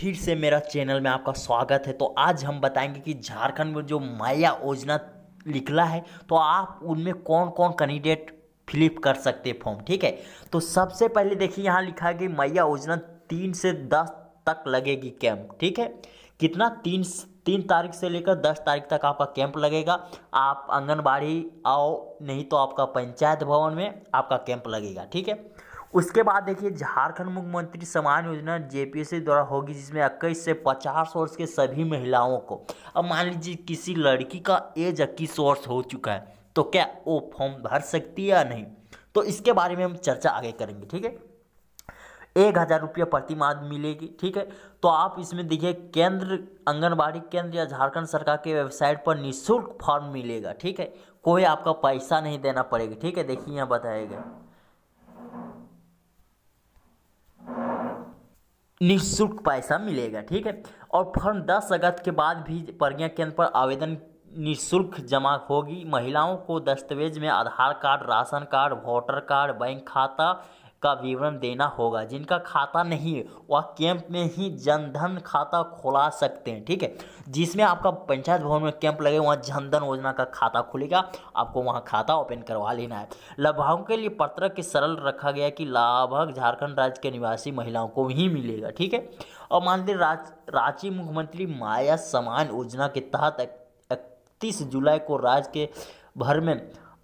फिर से मेरा चैनल में आपका स्वागत है तो आज हम बताएंगे कि झारखंड में जो माया योजना निकला है तो आप उनमें कौन कौन कैंडिडेट फिलिप कर सकते फॉर्म ठीक है तो सबसे पहले देखिए यहाँ लिखा है कि मैया योजना तीन से दस तक लगेगी कैंप ठीक है कितना तीन तीन तारीख से लेकर दस तारीख तक आपका कैंप लगेगा आप आंगनबाड़ी आओ नहीं तो आपका पंचायत भवन में आपका कैंप लगेगा ठीक है उसके बाद देखिए झारखंड मुख्यमंत्री समान योजना जेपीएससी द्वारा होगी जिसमें इक्कीस से पचास वर्ष के सभी महिलाओं को अब मान लीजिए किसी लड़की का एज इक्कीस वर्ष हो चुका है तो क्या वो फॉर्म भर सकती है या नहीं तो इसके बारे में हम चर्चा आगे करेंगे ठीक है एक हज़ार रुपया प्रति माह मिलेगी ठीक है तो आप इसमें देखिए केंद्र आंगनबाड़ी केंद्र या झारखंड सरकार के वेबसाइट पर निःशुल्क फॉर्म मिलेगा ठीक है कोई आपका पैसा नहीं देना पड़ेगा ठीक है देखिए यहाँ बताया गया निःशुल्क पैसा मिलेगा ठीक है और फॉर्म दस अगस्त के बाद भी प्रज्ञा केंद्र पर आवेदन निःशुल्क जमा होगी महिलाओं को दस्तावेज में Aadhaar card ration card voter card bank खाता का विवरण देना होगा जिनका खाता नहीं है वह कैंप में ही जनधन खाता खोला सकते हैं ठीक है जिसमें आपका पंचायत भवन में कैंप लगे वहाँ जनधन योजना का खाता खुलेगा आपको वहाँ खाता ओपन करवा लेना है लाभाओं के लिए पत्र के सरल रखा गया कि लाभक झारखंड राज्य के निवासी महिलाओं को ही मिलेगा ठीक है और मान लीजिए रांची मुख्यमंत्री माया समान योजना के तहत इकतीस जुलाई को राज्य के भर में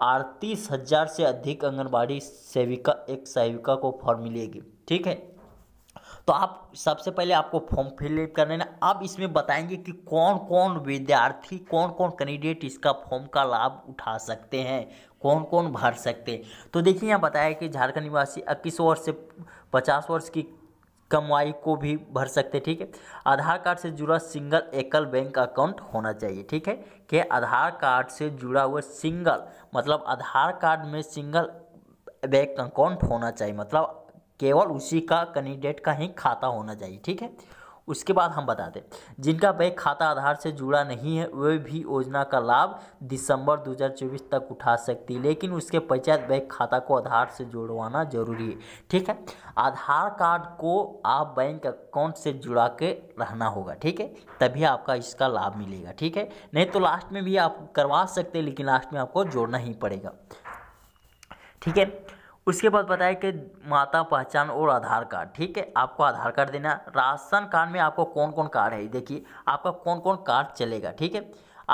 अड़तीस हज़ार से अधिक आंगनबाड़ी सेविका एक सेविका को फॉर्म मिलेगी ठीक है तो आप सबसे पहले आपको फॉर्म फिलअप करने ना अब इसमें बताएंगे कि कौन कौन विद्यार्थी कौन कौन कैंडिडेट इसका फॉर्म का लाभ उठा सकते हैं कौन कौन भर सकते हैं तो देखिए यहाँ बताया कि झारखंड निवासी इक्कीस वर्ष से पचास वर्ष की कमाई को भी भर सकते हैं ठीक है आधार कार्ड से जुड़ा सिंगल एकल बैंक अकाउंट होना चाहिए ठीक है कि आधार कार्ड से जुड़ा हुआ सिंगल मतलब आधार कार्ड में सिंगल बैंक अकाउंट होना चाहिए मतलब केवल उसी का कैंडिडेट का ही खाता होना चाहिए ठीक है उसके बाद हम बता दें जिनका बैंक खाता आधार से जुड़ा नहीं है वे भी योजना का लाभ दिसंबर 2024 तक उठा सकती लेकिन उसके पंचायत बैंक खाता को आधार से जोड़वाना जरूरी है ठीक है आधार कार्ड को आप बैंक अकाउंट से जुड़ा के रहना होगा ठीक है तभी आपका इसका लाभ मिलेगा ठीक है नहीं तो लास्ट में भी आप करवा सकते लेकिन लास्ट में आपको जोड़ना ही पड़ेगा ठीक है उसके बाद बताया कि माता पहचान और आधार कार्ड ठीक है आपको आधार कार्ड देना राशन कार्ड में आपको कौन कौन कार्ड है देखिए आपका कौन कौन कार्ड चलेगा ठीक है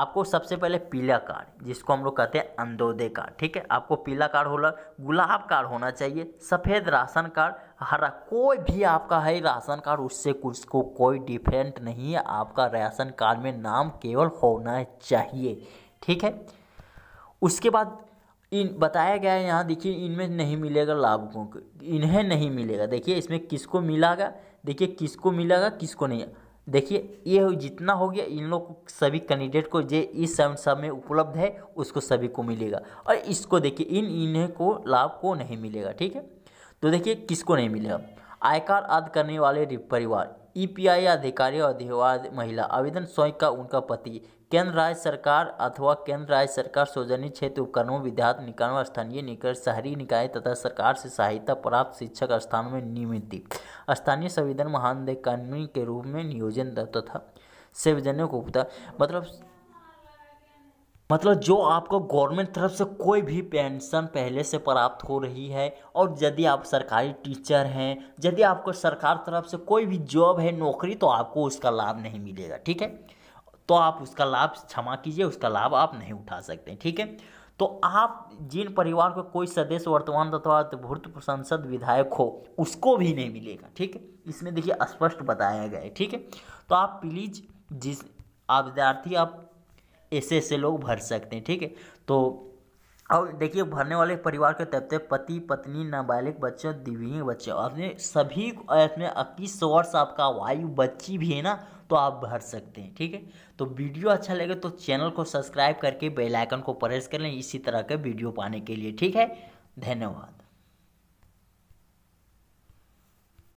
आपको सबसे पहले पीला कार्ड जिसको हम लोग कहते हैं अंदोदय कार्ड ठीक है आपको पीला कार्ड होना गुलाब कार्ड होना चाहिए सफ़ेद राशन कार्ड हरा कोई भी आपका है राशन कार्ड उससे कुछ को कोई डिफरेंट नहीं है आपका राशन कार्ड में नाम केवल होना चाहिए ठीक है उसके बाद इन बताया गया है यहाँ देखिए इनमें नहीं मिलेगा लाभुकों को इन्हें नहीं मिलेगा देखिए इसमें किसको मिलागा देखिए किसको मिलेगा किसको नहीं देखिए ये हो जितना हो गया इन लोग सभी कैंडिडेट को जो इस सेवन सब में उपलब्ध है उसको सभी को मिलेगा और इसको देखिए इन इन्हें को लाभ को नहीं मिलेगा ठीक है तो देखिए किसको नहीं मिलेगा आयकर अद करने वाले परिवार ईपीआई e अधिकारी और अधिवाद महिला आवेदन स्वयं का उनका पति केंद्र राज्य सरकार अथवा केंद्र राज्य सरकार सौजन्य क्षेत्र उपकरणों विद्यार्थ निकायों स्थानीय निकाय शहरी निकाय तथा सरकार से सहायता प्राप्त शिक्षक स्थानों में नियमित स्थानीय संविधान महानदेकानी के रूप में नियोजन तथा सार्वजनिक उपता मतलब मतलब जो आपको गवर्नमेंट तरफ से कोई भी पेंशन पहले से प्राप्त हो रही है और यदि आप सरकारी टीचर हैं यदि आपको सरकार तरफ से कोई भी जॉब है नौकरी तो आपको उसका लाभ नहीं मिलेगा ठीक है तो आप उसका लाभ क्षमा कीजिए उसका लाभ आप नहीं उठा सकते ठीक है तो आप जिन परिवार को कोई सदस्य वर्तमान तथा भूत संसद विधायक हो उसको भी नहीं मिलेगा ठीक है इसमें देखिए स्पष्ट बताया गया है ठीक है तो आप प्लीज़ जिस आप विद्यार्थी आप ऐसे ऐसे लोग भर सकते हैं ठीक है तो और देखिए भरने वाले परिवार के तहत पति पत्नी नाबालिग बच्चे दिव्यांग बच्चे अपने सभी अपने इक्कीस वर्ष आपका वायु बच्ची भी है ना तो आप भर सकते हैं ठीक है तो वीडियो अच्छा लगे तो चैनल को सब्सक्राइब करके बेल आइकन को प्रेस कर लें इसी तरह के वीडियो पाने के लिए ठीक है धन्यवाद